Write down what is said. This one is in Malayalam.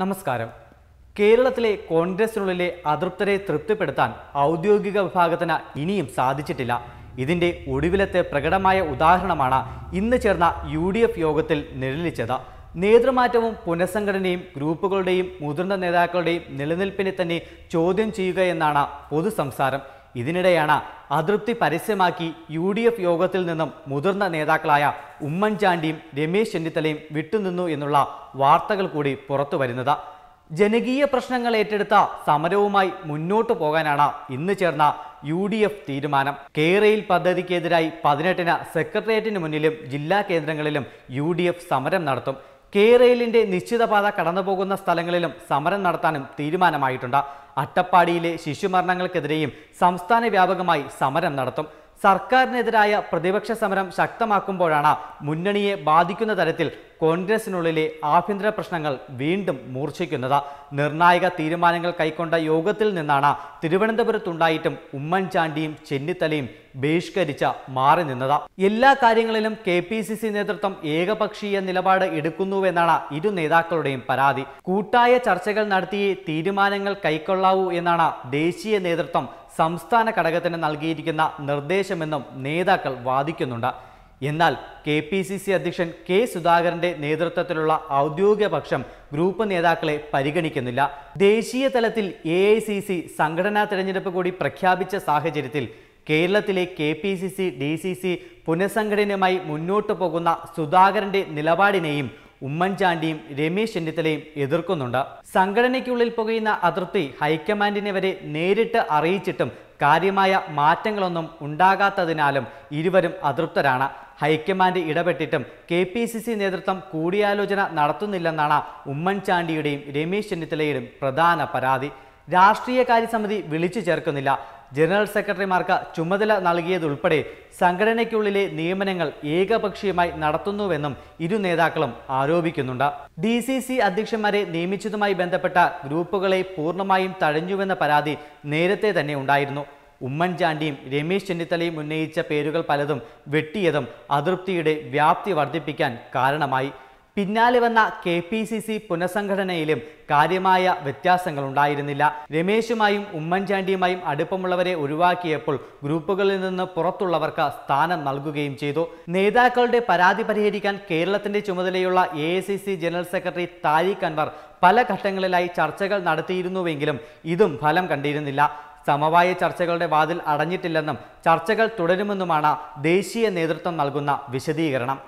നമസ്കാരം കേരളത്തിലെ കോൺഗ്രസിനുള്ളിലെ അതൃപ്തരെ തൃപ്തിപ്പെടുത്താൻ ഔദ്യോഗിക വിഭാഗത്തിന് ഇനിയും സാധിച്ചിട്ടില്ല ഇതിൻ്റെ ഒടുവിലത്തെ പ്രകടമായ ഉദാഹരണമാണ് ഇന്ന് ചേർന്ന യു ഡി എഫ് യോഗത്തിൽ നിഴലിച്ചത് നേതൃമാറ്റവും പുനഃസംഘടനയും ഗ്രൂപ്പുകളുടെയും മുതിർന്ന നേതാക്കളുടെയും നിലനിൽപ്പിനെ തന്നെ ചോദ്യം ചെയ്യുക എന്നാണ് പൊതുസംസാരം ഇതിനിടെയാണ് അതൃപ്തി പരസ്യമാക്കി യു ഡി എഫ് യോഗത്തിൽ നിന്നും മുതിർന്ന നേതാക്കളായ ഉമ്മൻചാണ്ടിയും രമേശ് ചെന്നിത്തലയും വിട്ടുനിന്നു എന്നുള്ള വാർത്തകൾ കൂടി പുറത്തു വരുന്നത് ജനകീയ പ്രശ്നങ്ങൾ ഏറ്റെടുത്ത സമരവുമായി മുന്നോട്ടു പോകാനാണ് ഇന്ന് ചേർന്ന യു ഡി എഫ് തീരുമാനം കേരയിൽ പദ്ധതിക്കെതിരായി പതിനെട്ടിന് സെക്രട്ടേറിയറ്റിന് മുന്നിലും ജില്ലാ കേന്ദ്രങ്ങളിലും യു ഡി എഫ് സമരം നടത്തും കെ റെയിലിന്റെ നിശ്ചിതപാത പോകുന്ന സ്ഥലങ്ങളിലും സമരം നടത്താനും തീരുമാനമായിട്ടുണ്ട് അട്ടപ്പാടിയിലെ ശിശുമരണങ്ങൾക്കെതിരെയും സംസ്ഥാന വ്യാപകമായി സമരം നടത്തും സർക്കാരിനെതിരായ പ്രതിപക്ഷ സമരം ശക്തമാക്കുമ്പോഴാണ് മുന്നണിയെ ബാധിക്കുന്ന തരത്തിൽ കോൺഗ്രസിനുള്ളിലെ ആഭ്യന്തര പ്രശ്നങ്ങൾ വീണ്ടും മൂർച്ഛിക്കുന്നത് നിർണായക തീരുമാനങ്ങൾ കൈക്കൊണ്ട യോഗത്തിൽ നിന്നാണ് തിരുവനന്തപുരത്തുണ്ടായിട്ടും ഉമ്മൻചാണ്ടിയും ചെന്നിത്തലയും ബഹിഷ്കരിച്ച മാറി നിന്നത് എല്ലാ കാര്യങ്ങളിലും കെ പി സി സി നേതൃത്വം ഏകപക്ഷീയ നിലപാട് എടുക്കുന്നുവെന്നാണ് ഇരു നേതാക്കളുടെയും പരാതി കൂട്ടായ ചർച്ചകൾ നടത്തിയേ തീരുമാനങ്ങൾ കൈക്കൊള്ളാവൂ എന്നാണ് ദേശീയ നേതൃത്വം സംസ്ഥാന ഘടകത്തിന് നൽകിയിരിക്കുന്ന നിർദ്ദേശമെന്നും നേതാക്കൾ വാദിക്കുന്നുണ്ട് എന്നാൽ കെ പി സി സി അധ്യക്ഷൻ കെ സുധാകരന്റെ നേതൃത്വത്തിലുള്ള ഔദ്യോഗിക പക്ഷം ഗ്രൂപ്പ് നേതാക്കളെ പരിഗണിക്കുന്നില്ല ദേശീയ തലത്തിൽ എ ഐ സി സി സംഘടനാ തെരഞ്ഞെടുപ്പ് കൂടി പ്രഖ്യാപിച്ച സാഹചര്യത്തിൽ കേരളത്തിലെ K P C C D C C പുനഃസംഘടനയുമായി മുന്നോട്ടു പോകുന്ന സുധാകരന്റെ നിലപാടിനെയും ഉമ്മൻചാണ്ടിയും രമേശ് ചെന്നിത്തലയും എതിർക്കുന്നുണ്ട് സംഘടനയ്ക്കുള്ളിൽ പുകയുന്ന അതൃപ്തി ഹൈക്കമാൻഡിനെ വരെ നേരിട്ട് അറിയിച്ചിട്ടും കാര്യമായ മാറ്റങ്ങളൊന്നും ഉണ്ടാകാത്തതിനാലും ഇരുവരും അതൃപ്തരാണ് ഹൈക്കമാൻഡ് ഇടപെട്ടിട്ടും കെ പി സി സി നേതൃത്വം കൂടിയാലോചന നടത്തുന്നില്ലെന്നാണ് ഉമ്മൻചാണ്ടിയുടെയും രമേശ് ചെന്നിത്തലയുടെയും പ്രധാന പരാതി രാഷ്ട്രീയ കാര്യസമിതി വിളിച്ചു ചേർക്കുന്നില്ല ജനറൽ സെക്രട്ടറിമാർക്ക് ചുമതല നൽകിയതുൾപ്പെടെ സംഘടനയ്ക്കുള്ളിലെ നിയമനങ്ങൾ ഏകപക്ഷീയമായി നടത്തുന്നുവെന്നും ഇരു നേതാക്കളും ആരോപിക്കുന്നുണ്ട് ഡി സി സി അധ്യക്ഷന്മാരെ നിയമിച്ചതുമായി ബന്ധപ്പെട്ട ഗ്രൂപ്പുകളെ പൂർണ്ണമായും തഴഞ്ഞുവെന്ന പരാതി നേരത്തെ തന്നെ ഉണ്ടായിരുന്നു ഉമ്മൻചാണ്ടിയും രമേശ് ചെന്നിത്തലയും ഉന്നയിച്ച പേരുകൾ പലതും വെട്ടിയതും അതൃപ്തിയുടെ വ്യാപ്തി വർദ്ധിപ്പിക്കാൻ കാരണമായി പിന്നാലെ വന്ന കെ പി സി സി പുനഃസംഘടനയിലും കാര്യമായ ഉണ്ടായിരുന്നില്ല രമേശുമായും ഉമ്മൻചാണ്ടിയുമായും അടുപ്പമുള്ളവരെ ഒഴിവാക്കിയപ്പോൾ ഗ്രൂപ്പുകളിൽ നിന്ന് പുറത്തുള്ളവർക്ക് സ്ഥാനം നൽകുകയും ചെയ്തു നേതാക്കളുടെ പരാതി പരിഹരിക്കാൻ കേരളത്തിന്റെ ചുമതലയുള്ള A general secretary Tariq Anwar പല ഘട്ടങ്ങളിലായി ചർച്ചകൾ നടത്തിയിരുന്നുവെങ്കിലും ഇതും ഫലം കണ്ടിരുന്നില്ല സമവായ ചർച്ചകളുടെ വാതിൽ അടഞ്ഞിട്ടില്ലെന്നും ചർച്ചകൾ തുടരുമെന്നുമാണ് ദേശീയ നേതൃത്വം നൽകുന്ന വിശദീകരണം